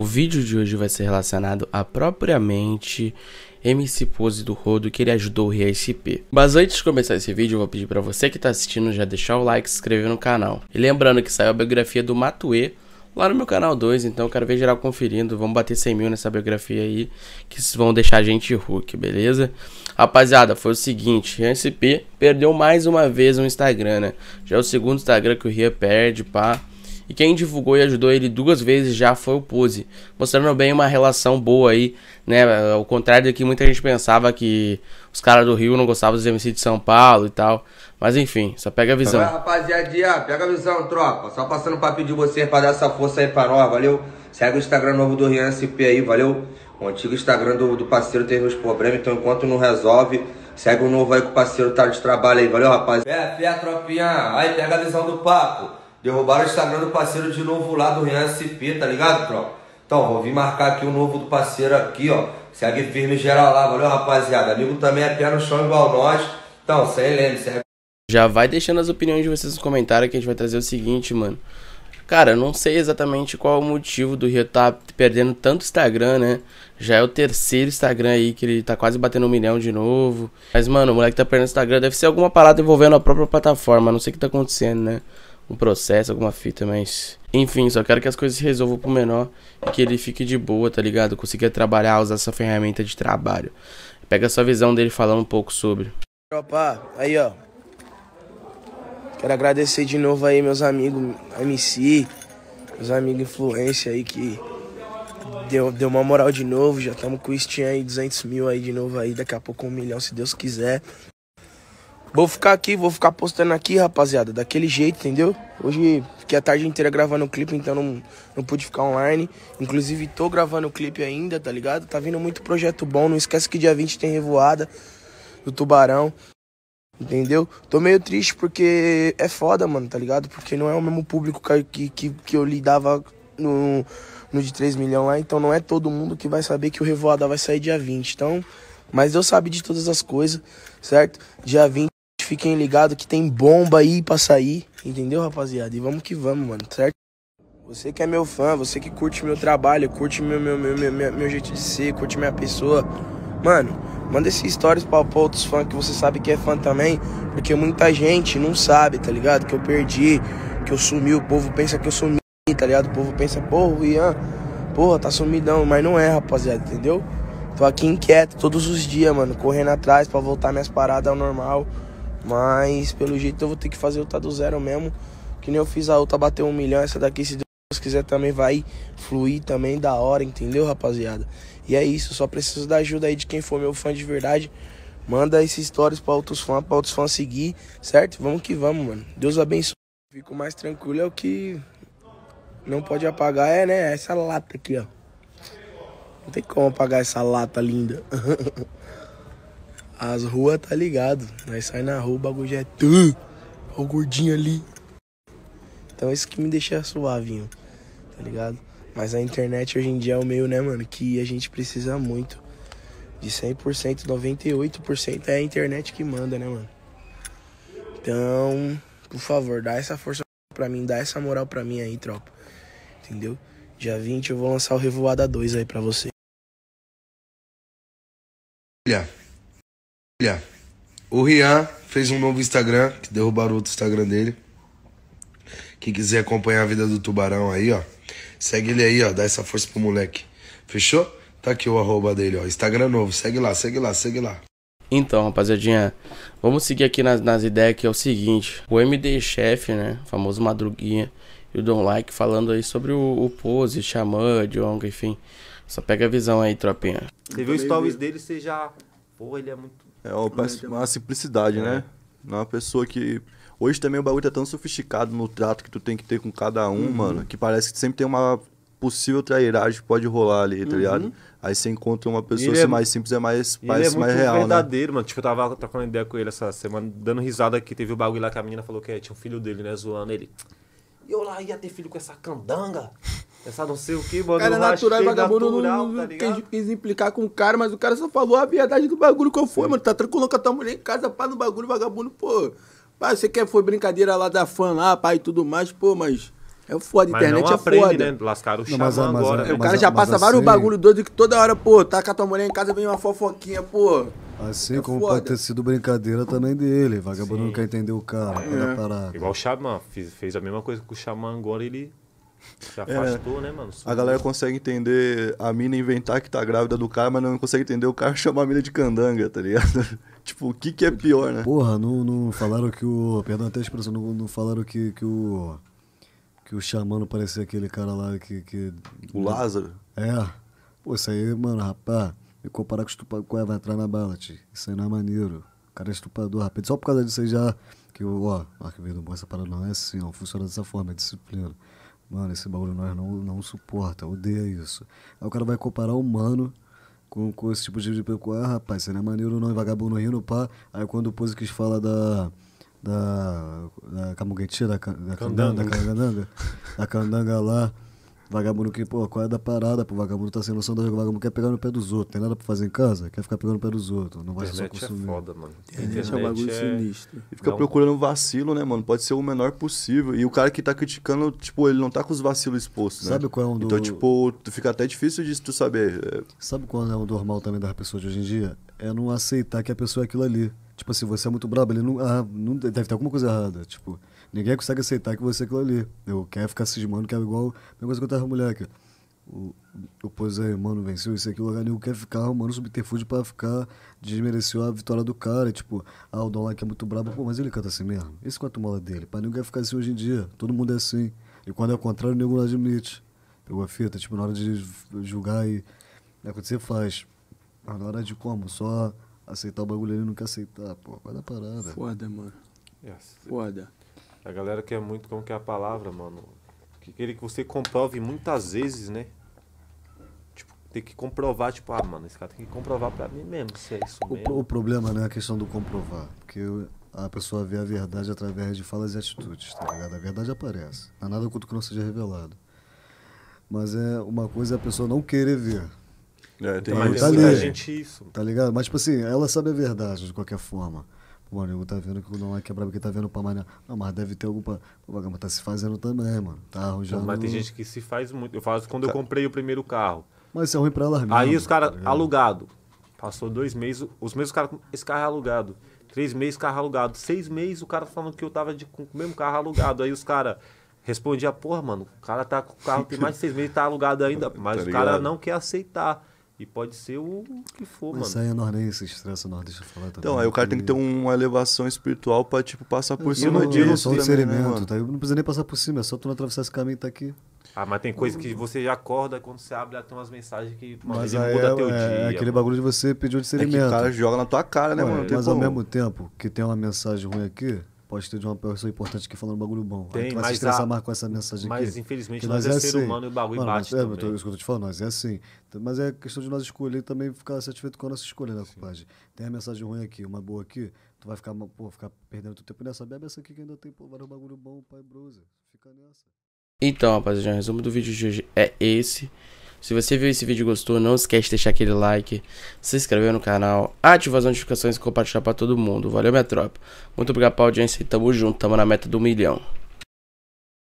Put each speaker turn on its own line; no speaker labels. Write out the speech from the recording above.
O vídeo de hoje vai ser relacionado a propriamente MC Pose do Rodo que ele ajudou o RSP. Mas antes de começar esse vídeo, eu vou pedir para você que está assistindo já deixar o like, se inscrever no canal. E lembrando que saiu a biografia do Matue lá no meu canal 2, então eu quero ver geral conferindo. Vamos bater 100 mil nessa biografia aí, que vão deixar a gente Hulk, beleza? Rapaziada, foi o seguinte, RSP perdeu mais uma vez o Instagram, né? Já é o segundo Instagram que o Ria perde, pá e quem divulgou e ajudou ele duas vezes já foi o Pose, mostrando bem uma relação boa aí, né? Ao contrário do que muita gente pensava que os caras do Rio não gostavam dos MC de São Paulo e tal. Mas enfim, só pega a visão. Vai,
rapaziada, ah, pega a visão, tropa. Só passando pra pedir você pra dar essa força aí pra nós, valeu? Segue o Instagram novo do Rian SP aí, valeu? O antigo Instagram do, do parceiro teve uns problemas, então enquanto não resolve, segue o novo aí que o parceiro tá de trabalho aí, valeu, rapaz? Fé,
fé, tropinha, aí pega a
visão do papo. Derrubaram o Instagram do parceiro de novo lá do Rian SP, tá ligado, tropa? Então, vou vir marcar aqui o novo do parceiro aqui, ó. Segue firme geral lá, valeu, rapaziada. Amigo também é pé no chão igual nós. Então, sem lembre, serve.
Já vai deixando as opiniões de vocês nos comentários que a gente vai trazer o seguinte, mano. Cara, não sei exatamente qual o motivo do Rio tá perdendo tanto Instagram, né? Já é o terceiro Instagram aí que ele tá quase batendo um milhão de novo. Mas, mano, o moleque tá perdendo Instagram. Deve ser alguma parada envolvendo a própria plataforma. Não sei o que tá acontecendo, né? um processo, alguma fita, mas. Enfim, só quero que as coisas se resolvam pro menor e que ele fique de boa, tá ligado? Consiga trabalhar, usar essa ferramenta de trabalho. Pega sua visão dele falando um pouco sobre.
Opa, aí ó. Quero agradecer de novo aí meus amigos MC, meus amigos influência aí que deu, deu uma moral de novo. Já estamos com o Steam aí, 200 mil aí de novo aí, daqui a pouco um milhão se Deus quiser. Vou ficar aqui, vou ficar postando aqui, rapaziada, daquele jeito, entendeu? Hoje fiquei a tarde inteira gravando o clipe, então não, não pude ficar online. Inclusive, tô gravando o clipe ainda, tá ligado? Tá vindo muito projeto bom. Não esquece que dia 20 tem revoada do Tubarão. Entendeu? Tô meio triste porque é foda, mano, tá ligado? Porque não é o mesmo público que, que, que eu lidava no, no de 3 milhões lá. Então não é todo mundo que vai saber que o Revoada vai sair dia 20. Então, mas eu sabe de todas as coisas, certo? Dia 20 fiquem ligados que tem bomba aí pra sair. Entendeu, rapaziada? E vamos que vamos, mano, certo? Você que é meu fã, você que curte meu trabalho, curte meu, meu, meu, meu, meu jeito de ser, curte minha pessoa. Mano, manda esses stories pra, pra outros fãs que você sabe que é fã também. Porque muita gente não sabe, tá ligado? Que eu perdi, que eu sumi, o povo pensa que eu sumi, tá ligado? O povo pensa, pô, o Ian, porra, tá sumidão. Mas não é, rapaziada, entendeu? Tô aqui inquieto todos os dias, mano, correndo atrás para voltar minhas paradas ao normal. Mas pelo jeito eu vou ter que fazer outra do zero mesmo. Que nem eu fiz a outra bater um milhão. Essa daqui, se Deus quiser, também vai fluir também da hora, entendeu, rapaziada? E é isso, só preciso da ajuda aí de quem for meu fã de verdade. Manda esses stories para outros fãs, para outros fãs seguir, certo? Vamos que vamos, mano. Deus abençoe. Fico mais tranquilo, é o que não pode apagar, é, né? É essa lata aqui, ó. Não tem como apagar essa lata linda. As ruas tá ligado. Nós sai na rua, o bagulho já é. Olha o gordinho ali. Então isso que me deixa suavinho, tá ligado? Mas a internet hoje em dia é o meio, né, mano, que a gente precisa muito. De 100%, 98% é a internet que manda, né, mano? Então, por favor, dá essa força pra mim, dá essa moral pra mim aí, tropa. Entendeu? Dia 20 eu vou lançar o Revoada 2 aí pra você. Olha. Olha, o Rian fez um novo Instagram, que derrubaram outro Instagram dele. Quem quiser acompanhar a vida do tubarão aí, ó, segue ele aí, ó, dá essa força pro moleque. Fechou? Tá aqui o arroba dele, ó, Instagram novo, segue lá, segue lá, segue lá.
Então, rapaziadinha, vamos seguir aqui nas, nas ideias que é o seguinte: o MD Chef, né, famoso Madruguinha, e o Don Like falando aí sobre o, o Pose, Xamã, Djonga, enfim. Só pega a visão aí, tropinha. Você
viu os stories dele, você já. Pô, ele é muito é uma, simplicidade, né? é. né? Uma pessoa que. Hoje também o bagulho tá tão sofisticado no trato que tu tem que ter com cada um, uhum. mano, que parece que sempre tem uma possível trairagem que pode rolar ali, tá uhum. ligado? Aí você encontra uma pessoa é, mais simples, é mais, é parece é mais real, né? verdadeiro, né? mano. Tipo, eu tava trocando ideia com ele essa semana, dando risada que teve o bagulho lá que a menina falou que é, tinha um filho dele, né, zoando ele. E eu lá ia ter filho com essa candanga essa não sei o que, mano. Cara, natural e vagabundo natural, não, não, tá quis,
quis, implicar com o cara, mas o cara só falou a verdade do bagulho que eu fui, mano. Tá tranquilo com a tua mulher em casa, pá, no bagulho, vagabundo, pô. Pá, você quer, foi brincadeira lá da fã lá, pá, e tudo mais, pô, mas... É foda, mas internet não é aprende, é foda. Né? Lascaram o chão agora. Né? Mas, o cara mas, já passa vários assim, bagulho doido que toda hora, pô, tá com a tua mulher em casa, vem uma fofoquinha, pô.
Assim é como foda. pode ter sido brincadeira também dele. Vagabundo Sim. não quer entender o cara. É.
Igual o Xamã, fez, fez, a mesma coisa que o Xamã agora, ele se é, afastou, é, né, mano? A galera consegue entender a mina inventar que tá grávida do cara, mas não consegue entender o cara chamar a mina de candanga, tá ligado? tipo, o que que é pior, né?
Porra, não, não falaram que o... Perdão até a expressão, não, não falaram que, que o... Que o xamano parecia aquele cara lá que... que... O Lázaro? É. Pô, isso aí, mano, rapaz... Me comparar com o estuprador, vai entrar na bala, tio. Isso aí não é maneiro. O cara é estuprador, rapaz. Só por causa disso aí já... Que, ó, Marco Verdo, essa parada não é assim, ó. Funciona dessa forma, é disciplina. Mano, esse bagulho nós não, não suporta, odeia isso. Aí o cara vai comparar o mano com, com esse tipo de, de ah, rapaz, você não é maneiro não, vagabundo rindo, pá. Aí quando o Pose quis falar da. da. da camuguetia, da, da candanga, da candanga, da candanga lá. Vagabundo que, pô, qual é da parada, pô? Vagabundo tá sem noção da jogo, vagabundo quer pegar no pé dos outros. Tem nada pra fazer em casa? Quer ficar pegando no pé dos outros. Não vai ser só é consumir.
é foda, mano. Internet é um bagulho é... sinistro. É e fica não. procurando vacilo, né, mano? Pode ser o menor possível. E o cara que tá criticando, tipo, ele não tá com os vacilos expostos, né? Sabe qual é um então, do... Então, tipo, fica até difícil de tu saber. É.
Sabe qual é o normal também das pessoas de hoje em dia? É não aceitar que a pessoa é aquilo ali. Tipo assim, você é muito brabo, ele não. Ah, não deve ter alguma coisa errada. Tipo, Ninguém consegue aceitar que você é aquilo ali. Eu quero ficar cismando que é igual a mesma coisa que eu tava mulher aqui. O, o pois é, mano, venceu isso aqui, o organismo quer ficar arrumando subterfúgio pra ficar desmereceu a vitória do cara. Tipo, ah, o lá que é muito brabo, pô, mas ele canta assim mesmo. Esse quanto mola dele. Pra ninguém ficar assim hoje em dia. Todo mundo é assim. E quando é o contrário, o nego não admite. Pegou a fita, tipo, na hora de julgar e. É o que você faz. Mas na hora de como? Só aceitar o bagulho e não quer aceitar, pô. Vai dar parada. Foda, mano.
Yes. Foda. A galera quer muito, como que é a palavra, mano? Que querer que você comprove muitas vezes, né? Tipo, tem que comprovar, tipo, ah, mano, esse cara tem que comprovar pra mim mesmo se
é isso o, mesmo. O problema não né, é a questão do comprovar, porque a pessoa vê a verdade através de falas e atitudes, tá ligado? A verdade aparece. Não há é nada quanto que não seja revelado. Mas é uma coisa é a pessoa não querer ver. É, tem então, tá né? gente isso. Tá ligado? Mas, tipo assim, ela sabe a verdade de qualquer forma. Mano, eu tá vendo que o não é brabo que tá vendo pra mané. Não, mas deve ter alguma. Pô, mas tá se fazendo também, mano. Tá arranjando. Mas tem gente
que se faz muito. Eu faço quando eu comprei o primeiro carro.
Mas isso é ruim pra elas mesmo. Aí os caras,
tá alugado. Passou dois meses, os mesmos caras. Esse carro é alugado. Três meses, carro alugado. Seis meses, o cara tá falando que eu tava de, com o mesmo carro alugado. Aí os caras. Respondia, porra, mano, o cara tá com o carro tem mais de seis meses, tá alugado ainda. Tá mas tá o cara não quer aceitar. E pode ser o que for, Mas mano. Isso
aí é nordeste, estresse o nordeste falar então, também. Então, aí o cara tem que ter
uma elevação espiritual pra, tipo, passar por eu cima não, disso. É só tá discernimento, né, tá?
Eu não precisa nem passar por cima, é só tu não atravessar esse caminho que tá aqui.
Ah, mas tem coisa que você já acorda quando você abre, tem umas mensagens que mas aí muda é, teu é, é, dia. aquele mano. bagulho de você pedir o discernimento. É que o cara joga na tua cara, né, Ué, mano? Mas ao mesmo
tempo que tem uma mensagem ruim aqui, pode ter de uma pessoa importante aqui falando um bagulho bom. Tem, vai mas se estressar a... mais com essa mensagem mas, aqui. Mas infelizmente nós, nós, é, é, ser assim. humano e o bagulho Mano, bate. Mas, é, também. Tô, isso que eu tô te falando, nós é assim. Mas é questão de nós escolher também ficar satisfeito com a nossa escolha, né, compadre? Tem a mensagem ruim aqui, uma boa aqui, tu vai ficar, pô, ficar perdendo teu tempo nessa. Bebe essa aqui que ainda tem, pô, vários bagulho bom, pai, brother. Fica
nessa. Então, rapaziada, o resumo do vídeo de hoje é esse. Se você viu esse vídeo e gostou, não esquece de deixar aquele like, se inscrever no canal, ativar as notificações e compartilhar pra todo mundo. Valeu, minha tropa. Muito obrigado pela audiência e tamo junto, tamo na meta do milhão.